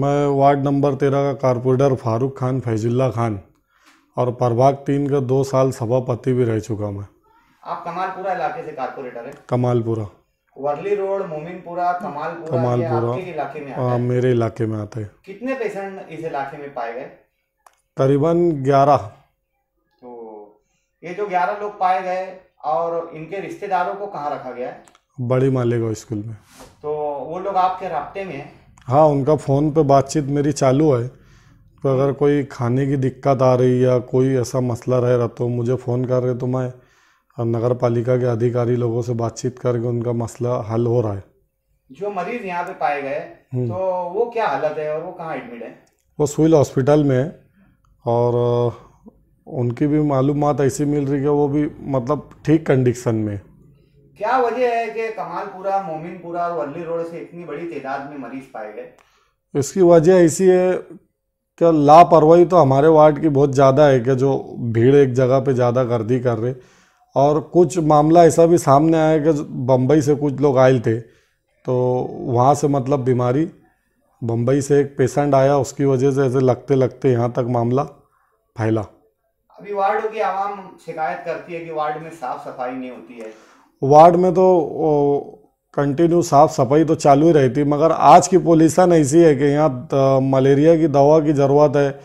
मैं ward number तेरह का कारपोरेटर फारूक खान फैजुल्ला खान और प्रभाग तीन का दो साल सभापति भी रह चुका मैं आप कमालपुरा इलाके से कारपोरेटर हैं कमालपुरा वर्ली रोड मोमिनपुरा कमालपुरा कमालपुरा हाँ, इलाके में आता है। मेरे इलाके में आते हैं कितने पेशेंट इस इलाके में पाए गए करीबन ग्यारह तो ये जो ग्यारह लोग पाए गए और इनके रिश्तेदारों को कहाँ रखा गया है बड़ी मालेगा स्कूल में तो वो लोग आपके रबते में है हाँ उनका फ़ोन पे बातचीत मेरी चालू है तो अगर कोई खाने की दिक्कत आ रही या कोई ऐसा मसला रह रहा तो मुझे फ़ोन कर रहे तो मैं नगर पालिका के अधिकारी लोगों से बातचीत करके उनका मसला हल हो रहा है जो मरीज यहाँ पे पाए गए हम्म। तो वो क्या हालत है और वो कहाँ एडमिट है वो सिविल हॉस्पिटल में है और उनकी भी मालूम ऐसी मिल रही है वो भी मतलब ठीक कंडीशन में क्या वजह है कि कमालपुरा मोमिनपुरा और अली रोड से इतनी बड़ी तादाद में मरीज पाए गए इसकी वजह इसी है क्या लापरवाही तो हमारे वार्ड की बहुत ज़्यादा है कि जो भीड़ एक जगह पे ज़्यादा गर्दी कर रहे और कुछ मामला ऐसा भी सामने आया कि बम्बई से कुछ लोग आए थे तो वहाँ से मतलब बीमारी बम्बई से एक पेशेंट आया उसकी वजह से ऐसे लगते लगते यहाँ तक मामला फैला अभी वार्ड की आवाम शिकायत करती है कि वार्ड में साफ़ सफाई नहीं होती है वार्ड में तो कंटिन्यू साफ सफाई तो चालू ही रहती मगर आज की पोलिसन ऐसी है कि यहाँ मलेरिया की दवा की ज़रूरत है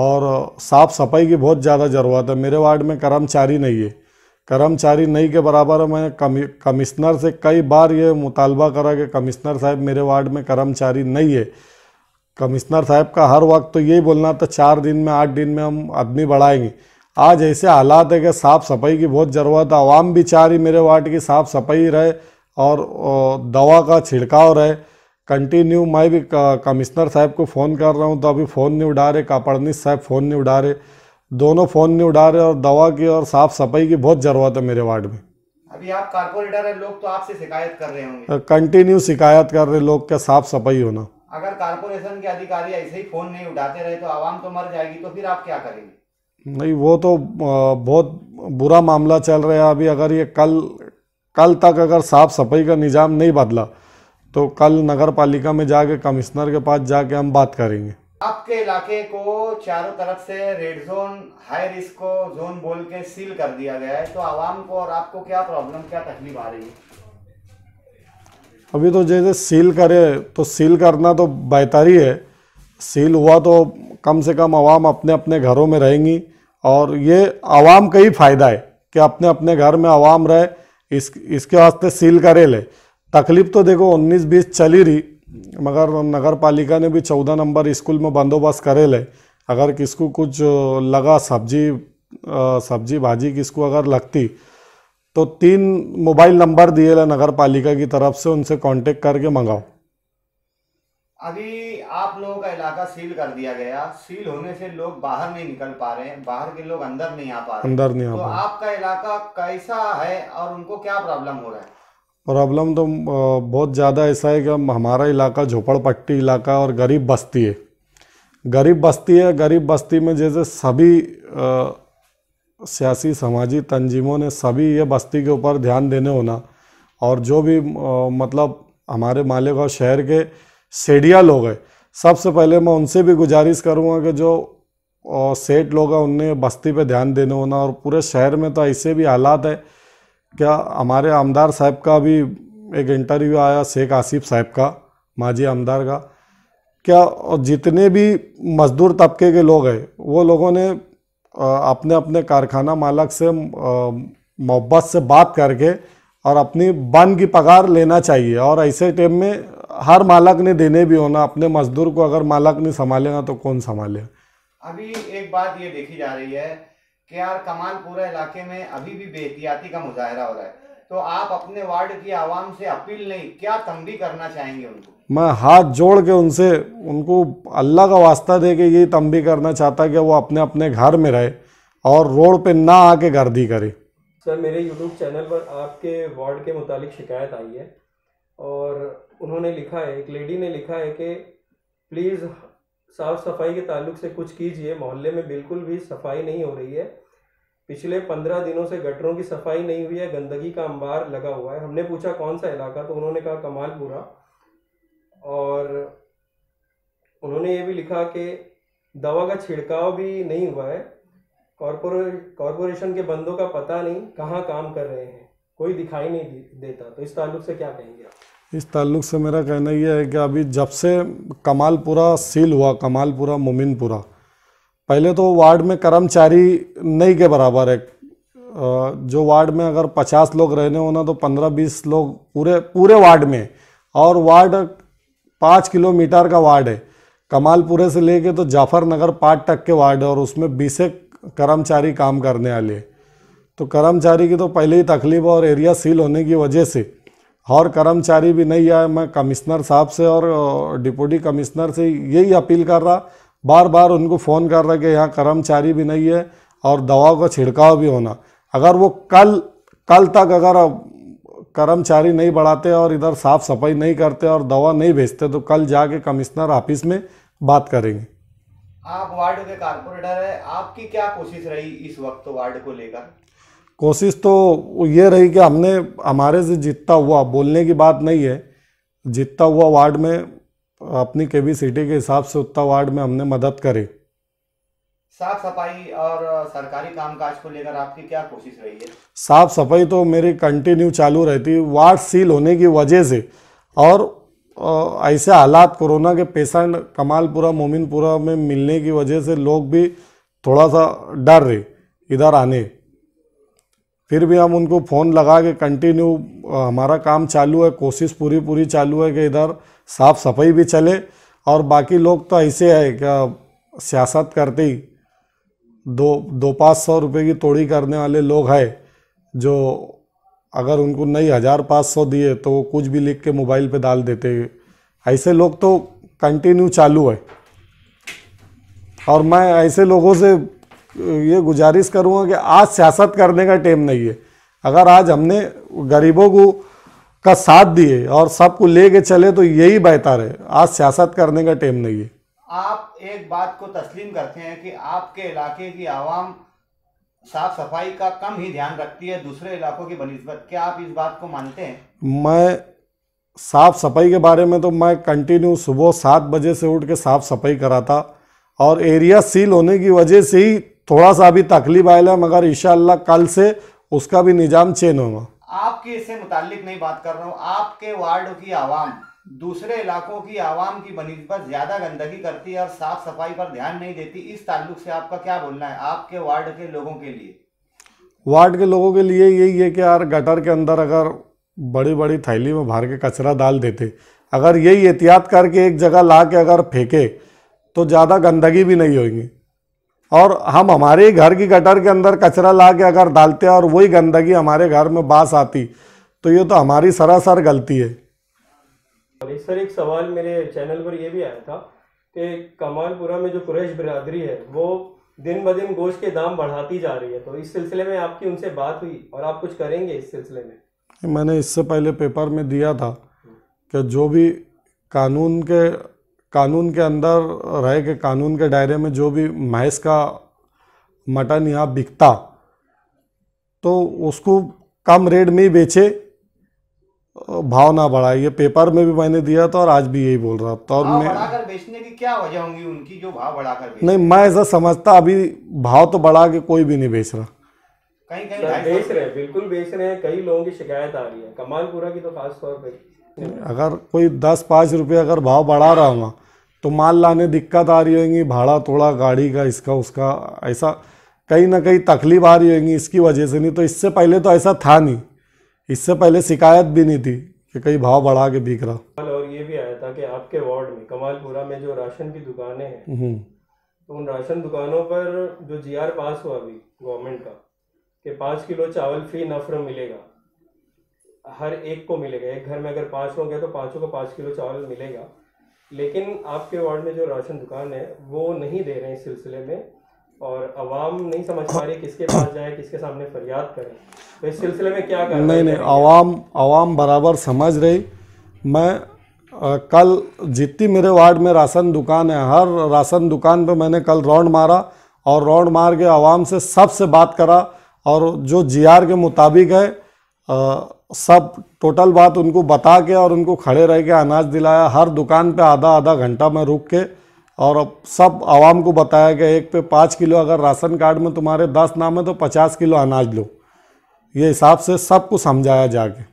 और साफ़ सफाई की बहुत ज़्यादा ज़रूरत है मेरे वार्ड में कर्मचारी नहीं है कर्मचारी नहीं के बराबर है मैंने कमिश्नर से कई बार ये मुतालबा करा कि कमिश्नर साहब मेरे वार्ड में कर्मचारी नहीं है कमिश्नर साहब का हर वक्त तो यही बोलना था चार दिन में आठ दिन में हम आदमी बढ़ाएंगे आज ऐसे हालात है कि साफ़ सफाई की बहुत ज़रूरत है आवाम भी चाह रही मेरे वार्ड की साफ़ सफाई रहे और दवा का छिड़काव रहे कंटिन्यू मैं भी कमिश्नर साहब को फ़ोन कर रहा हूँ तो अभी फ़ोन नहीं उठा रहे कापड़नीस साहब फ़ोन नहीं उठा रहे दोनों फ़ोन नहीं उठा रहे और दवा की और साफ़ सफाई की बहुत ज़रूरत है मेरे वार्ड में अभी आप कारपोरेटर है लोग तो आपसे शिकायत कर रहे होंगे कंटिन्यू शिकायत कर रहे लोग का साफ़ सफाई होना अगर कारपोरेशन के अधिकारी ऐसे ही फ़ोन नहीं उठाते रहे तो आवाम तो मर जाएगी तो फिर आप क्या करेंगे नहीं वो तो बहुत बुरा मामला चल रहा है अभी अगर ये कल कल तक अगर साफ सफाई का निज़ाम नहीं बदला तो कल नगर पालिका में जाके कमिश्नर के पास जाके हम बात करेंगे आपके इलाके को चारों तरफ से रेड जोन हाई रिस्क को जोन बोल के सील कर दिया गया है तो आवाम को और आपको क्या प्रॉब्लम क्या तकलीफ आ रही है अभी तो जैसे सील करे तो सील करना तो बेहतर ही है सील हुआ तो कम से कम आवाम अपने अपने घरों में रहेंगी और ये आवाम का ही फ़ायदा है कि अपने अपने घर में आवाम रहे इस इसके वास्ते सील करे ले तकलीफ तो देखो उन्नीस बीस चली रही मगर नगर पालिका ने भी चौदह नंबर स्कूल में बंदोबस्त करे ले अगर किसको कुछ लगा सब्जी सब्जी भाजी किसको अगर लगती तो तीन मोबाइल नंबर दिए नगर पालिका की तरफ से उनसे कांटेक्ट करके मंगाओ अभी आप लोगों का इलाका सील कर दिया गया सील होने से लोग बाहर नहीं निकल पा रहे हैं बाहर के लोग अंदर नहीं आ पा रहे अंदर नहीं तो पा आपका इलाका कैसा है और उनको क्या प्रॉब्लम हो रहा है प्रॉब्लम तो बहुत ज़्यादा ऐसा है कि हमारा इलाका झोपड़पट्टी इलाका और गरीब बस्ती है गरीब बस्ती है गरीब बस्ती में जैसे सभी सियासी सामाजिक तंजीमों ने सभी ये बस्ती के ऊपर ध्यान देने होना और जो भी आ, मतलब हमारे और शहर के सेडिया लोग हैं सबसे पहले मैं उनसे भी गुजारिश करूँगा कि जो सेठ लोग हैं उनने बस्ती पे ध्यान देने होना और पूरे शहर में तो ऐसे भी हालात है क्या हमारे आमदार साहब का भी एक इंटरव्यू आया शेख आसिफ साहब का माजी आमदार का क्या और जितने भी मजदूर तबके के लोग हैं वो लोगों ने अपने अपने कारखाना मालक से मोहब्बत से बात करके और अपनी बन की पगार लेना चाहिए और ऐसे टाइम में हर मालक ने देने भी होना अपने मजदूर को अगर मालक नहीं संभालेगा तो कौन संभालेगा अभी एक बात ये देखी जा रही है कि यार कमान पूरा इलाके में अभी भी बेहतियाती का मुजाहरा हो रहा है तो आप अपने वार्ड की आवाम से अपील नहीं क्या तंबी करना चाहेंगे उनको मैं हाथ जोड़ के उनसे उनको अल्लाह का वास्ता दे के यही तंबी करना चाहता कि वो अपने अपने घर में रहे और रोड पे ना आके गर्दी करे सर मेरे यूट्यूब चैनल पर आपके वार्ड के मुतालिक शिकायत आई है और उन्होंने लिखा है एक लेडी ने लिखा है कि प्लीज़ साफ सफाई के ताल्लुक से कुछ कीजिए मोहल्ले में बिल्कुल भी सफाई नहीं हो रही है पिछले पंद्रह दिनों से गटरों की सफाई नहीं हुई है गंदगी का अंबार लगा हुआ है हमने पूछा कौन सा इलाका तो उन्होंने कहा कमालपुरा और उन्होंने ये भी लिखा कि दवा का छिड़काव भी नहीं हुआ है कॉरपोरे कॉरपोरेशन के बंदों का पता नहीं कहाँ काम कर रहे हैं कोई दिखाई नहीं देता तो इस ताल्लुक से क्या कहेंगे आप इस ताल्लुक़ से मेरा कहना यह है कि अभी जब से कमालपुरा सील हुआ कमालपुरा मोमिनपुरा पहले तो वार्ड में कर्मचारी नहीं के बराबर है जो वार्ड में अगर 50 लोग रहने हो ना तो 15-20 लोग पूरे पूरे वार्ड में और वार्ड पाँच किलोमीटर का वार्ड है कमालपुरे से लेके तो जाफरनगर पाँच तक के वार्ड है और उसमें बीसें कर्मचारी काम करने वाले तो कर्मचारी की तो पहले ही तकलीफ और एरिया सील होने की वजह से और कर्मचारी भी नहीं आए मैं कमिश्नर साहब से और डिप्टी कमिश्नर से यही अपील कर रहा बार बार उनको फ़ोन कर रहा कि यहाँ कर्मचारी भी नहीं है और दवाओं का छिड़काव भी होना अगर वो कल कल तक अगर कर्मचारी नहीं बढ़ाते और इधर साफ सफाई नहीं करते और दवा नहीं भेजते तो कल जाके कमिश्नर ऑफिस में बात करेंगे आप वार्ड के कारपोरेटर है आपकी क्या कोशिश रही इस वक्त वार्ड को लेकर कोशिश तो ये रही कि हमने हमारे से जीतता हुआ बोलने की बात नहीं है जीतता हुआ वार्ड में अपनी केबीसीटी के हिसाब से उतना वार्ड में हमने मदद करी साफ सफाई और सरकारी कामकाज को लेकर आपकी क्या कोशिश रही है साफ सफाई तो मेरी कंटिन्यू चालू रहती वार्ड सील होने की वजह से और ऐसे हालात कोरोना के पेशेंट कमालपुरा मोमिनपुरा में मिलने की वजह से लोग भी थोड़ा सा डर रहे इधर आने फिर भी हम उनको फ़ोन लगा के कंटिन्यू हमारा काम चालू है कोशिश पूरी पूरी चालू है कि इधर साफ सफाई भी चले और बाकी लोग तो ऐसे है क्या सियासत करते ही दो दो पाँच सौ रुपये की तोड़ी करने वाले लोग हैं जो अगर उनको नहीं हज़ार पाँच सौ दिए तो वो कुछ भी लिख के मोबाइल पे डाल देते ऐसे लोग तो कंटिन्यू चालू है और मैं ऐसे लोगों से ये गुजारिश करूँगा कि आज सियासत करने का टाइम नहीं है अगर आज हमने गरीबों को का साथ दिए और सबको ले के चले तो यही बेहतर है आज सियासत करने का टाइम नहीं है आप एक बात को तस्लीम करते हैं कि आपके इलाके की आवाम साफ सफाई का कम ही ध्यान रखती है दूसरे इलाकों की बनस्बत क्या आप इस बात को मानते हैं मैं साफ सफाई के बारे में तो मैं कंटिन्यू सुबह सात बजे से उठ के साफ सफाई कराता और एरिया सील होने की वजह से ही थोड़ा सा अभी तकलीफ आएगा मगर इनशाला कल से उसका भी निजाम चेंज होगा आपके इससे मुतालिक नहीं बात कर रहा हूँ आपके वार्ड की आवाम दूसरे इलाकों की आवाम की बनस्बत ज़्यादा गंदगी करती है और साफ सफाई पर ध्यान नहीं देती इस ताल्लुक से आपका क्या बोलना है आपके वार्ड के लोगों के लिए वार्ड के लोगों के लिए यही है कि यार गटर के अंदर अगर बड़ी बड़ी थैली में भर के कचरा डाल देते अगर यही एहतियात करके एक जगह ला के अगर फेंके तो ज़्यादा गंदगी भी नहीं होगी और हम हमारे घर की गटर के अंदर कचरा ला के अगर डालते और वही गंदगी हमारे घर में बास आती तो ये तो हमारी सरासर गलती है सर एक सवाल मेरे चैनल पर ये भी आया था कि कमालपुरा में जो कुरेश बिरादरी है वो दिन ब दिन गोश्त के दाम बढ़ाती जा रही है तो इस सिलसिले में आपकी उनसे बात हुई और आप कुछ करेंगे इस सिलसिले में मैंने इससे पहले पेपर में दिया था कि जो भी कानून के कानून के अंदर रह के कानून के दायरे में जो भी महस का मटन यहाँ बिकता तो उसको कम रेट में ही बेचे भाव ना बढ़ाए ये पेपर में भी मैंने दिया था और आज भी यही बोल रहा था और मैं बेचने की क्या वजह होंगी उनकी जो भाव बढ़ाकर नहीं मैं ऐसा समझता अभी भाव तो बढ़ा के कोई भी नहीं बेच रहा कहीं कहीं बेच रहे हैं बिल्कुल बेच रहे हैं कई लोगों की शिकायत आ रही है कमालपुरा की तो खास तौर पर अगर कोई दस पाँच रुपये अगर भाव बढ़ा रहा हूँ तो माल लाने दिक्कत आ रही होगी भाड़ा थोड़ा गाड़ी का इसका उसका ऐसा कहीं ना कहीं तकलीफ आ रही होगी इसकी वजह से नहीं तो इससे पहले तो ऐसा था नहीं इससे पहले शिकायत भी नहीं थी कि कहीं भाव बढ़ा के बिक रहा और ये भी आया था कि आपके वार्ड में कमालपुरा में जो राशन की दुकानें हैं हम्म। तो उन राशन दुकानों पर जो जी पास हुआ अभी गवर्नमेंट का कि पाँच किलो चावल फ्री नफर मिलेगा हर एक को मिलेगा एक घर में अगर पाँच लोग हैं तो पाँचों को पाँच किलो चावल मिलेगा लेकिन आपके वार्ड में जो राशन दुकान है वो नहीं दे रहे इस सिलसिले में और आवाम नहीं समझ पा रही किसके पास जाए किसके सामने फरियाद करें तो इस सिलसिले में क्या कर नहीं नहीं आवाम आवाम बराबर समझ रही मैं आ, कल जितनी मेरे वार्ड में राशन दुकान है हर राशन दुकान पे मैंने कल राउंड मारा और राउंड मार के आवाम से सब से बात करा और जो जीआर के मुताबिक है आ, सब टोटल बात उनको बता के और उनको खड़े रह के अनाज दिलाया हर दुकान पे आधा आधा घंटा में रुक के और अब सब आवाम को बताया गया एक पे पाँच किलो अगर राशन कार्ड में तुम्हारे दस नाम है तो पचास किलो अनाज लो ये हिसाब से सबको समझाया जाके